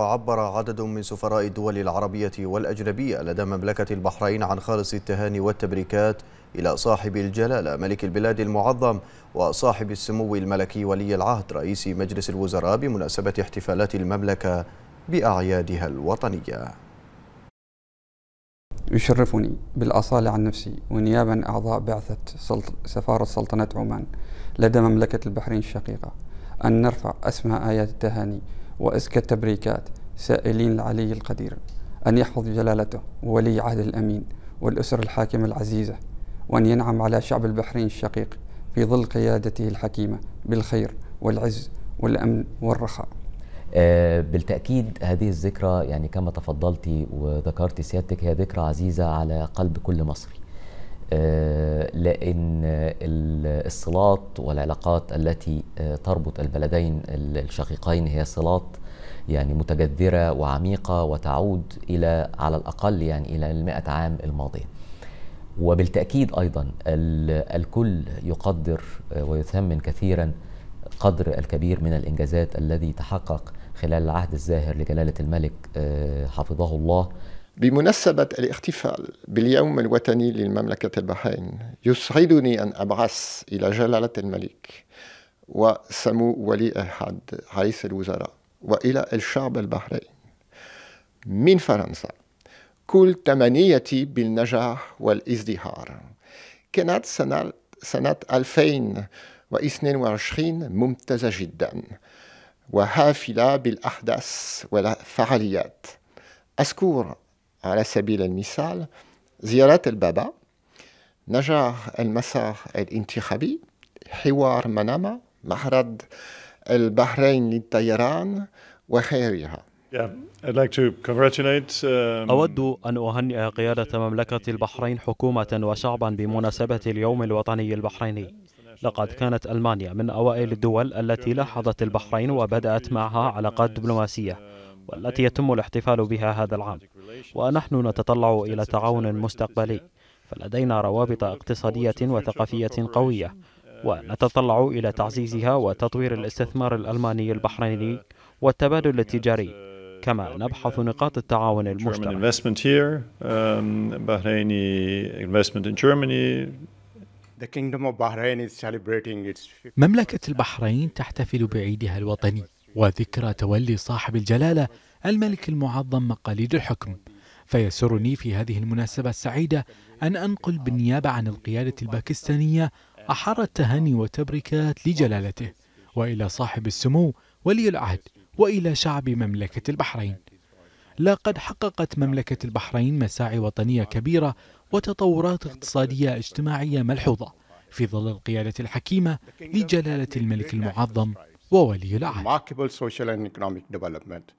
وعبر عدد من سفراء الدول العربية والأجنبية لدى مملكة البحرين عن خالص التهاني والتبريكات إلى صاحب الجلالة ملك البلاد المعظم وصاحب السمو الملكي ولي العهد رئيس مجلس الوزراء بمناسبة احتفالات المملكة بأعيادها الوطنية يشرفني بالأصالة عن نفسي ونيابا أعضاء بعثة سفارة سلطنة عمان لدى مملكة البحرين الشقيقة أن نرفع أسماء آيات التهاني وأزكى التبريكات سائلين العلي القدير أن يحفظ جلالته وولي عهد الأمين والأسر الحاكمة العزيزة وأن ينعم على شعب البحرين الشقيق في ظل قيادته الحكيمة بالخير والعز والأمن والرخاء آه، بالتأكيد هذه الذكرى يعني كما تفضلتي وذكرتي سيادتك هي ذكرى عزيزة على قلب كل مصري آه، لأن الصلات والعلاقات التي آه، تربط البلدين الشقيقين هي صلات يعني متجذرة وعميقة وتعود إلى على الأقل يعني إلى المئة عام الماضية وبالتأكيد أيضا الكل يقدر آه، ويثمن كثيرا قدر الكبير من الإنجازات الذي تحقق خلال العهد الزاهر لجلالة الملك آه، حفظه الله بمناسبة الاحتفال باليوم الوطني للمملكة البحرين يسعدني أن أبعث إلى جلالة الملك وسمو ولي أحد رئيس الوزراء وإلى الشعب البحريني من فرنسا كل تمنيتي بالنجاح والازدهار كانت سنة, سنة 2022 ممتازة جدا وحافلة بالأحداث والفعاليات أذكر على سبيل المثال زيارات البابا نجاح المسار الانتخابي حوار منامة معرض البحرين للطيران وخيرها um, أود أن أهنئ قيادة مملكة البحرين حكومة وشعبا بمناسبة اليوم الوطني البحريني لقد كانت ألمانيا من أوائل الدول التي لاحظت البحرين وبدأت معها علاقات دبلوماسية والتي يتم الاحتفال بها هذا العام ونحن نتطلع إلى تعاون مستقبلي فلدينا روابط اقتصادية وثقافية قوية ونتطلع إلى تعزيزها وتطوير الاستثمار الألماني البحريني والتبادل التجاري كما نبحث نقاط التعاون المشترك مملكة البحرين تحتفل بعيدها الوطني وذكرى تولي صاحب الجلالة الملك المعظم مقاليد الحكم فيسرني في هذه المناسبة السعيدة أن أنقل بالنيابة عن القيادة الباكستانية أحر التهاني والتبريكات لجلالته وإلى صاحب السمو ولي العهد وإلى شعب مملكة البحرين لقد حققت مملكة البحرين مساعي وطنية كبيرة وتطورات اقتصادية اجتماعية ملحوظة في ظل القيادة الحكيمة لجلالة الملك المعظم वो remarkable social and economic development